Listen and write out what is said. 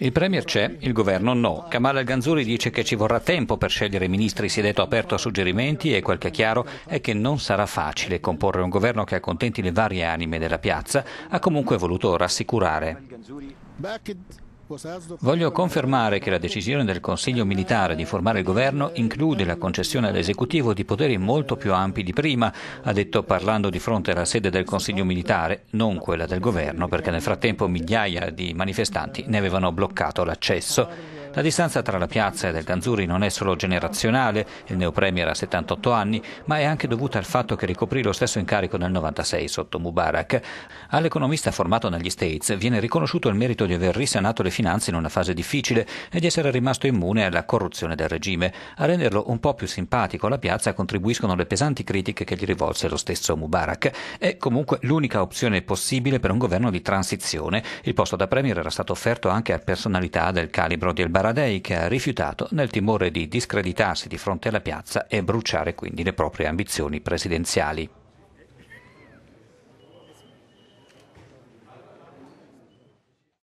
Il Premier c'è, il governo no. Kamal Al-Ganzuri dice che ci vorrà tempo per scegliere i ministri, si è detto aperto a suggerimenti e quel che è chiaro è che non sarà facile comporre un governo che accontenti le varie anime della piazza, ha comunque voluto rassicurare. Voglio confermare che la decisione del Consiglio militare di formare il governo include la concessione all'esecutivo di poteri molto più ampi di prima, ha detto parlando di fronte alla sede del Consiglio militare, non quella del governo, perché nel frattempo migliaia di manifestanti ne avevano bloccato l'accesso. La distanza tra la piazza e El Ganzuri non è solo generazionale, il neopremier ha 78 anni, ma è anche dovuta al fatto che ricoprì lo stesso incarico nel 96 sotto Mubarak. All'economista formato negli States viene riconosciuto il merito di aver risanato le finanze in una fase difficile e di essere rimasto immune alla corruzione del regime. A renderlo un po' più simpatico alla piazza contribuiscono le pesanti critiche che gli rivolse lo stesso Mubarak. È comunque l'unica opzione possibile per un governo di transizione. Il posto da premier era stato offerto anche a personalità del calibro di El Barak Taradei che ha rifiutato nel timore di discreditarsi di fronte alla piazza e bruciare quindi le proprie ambizioni presidenziali.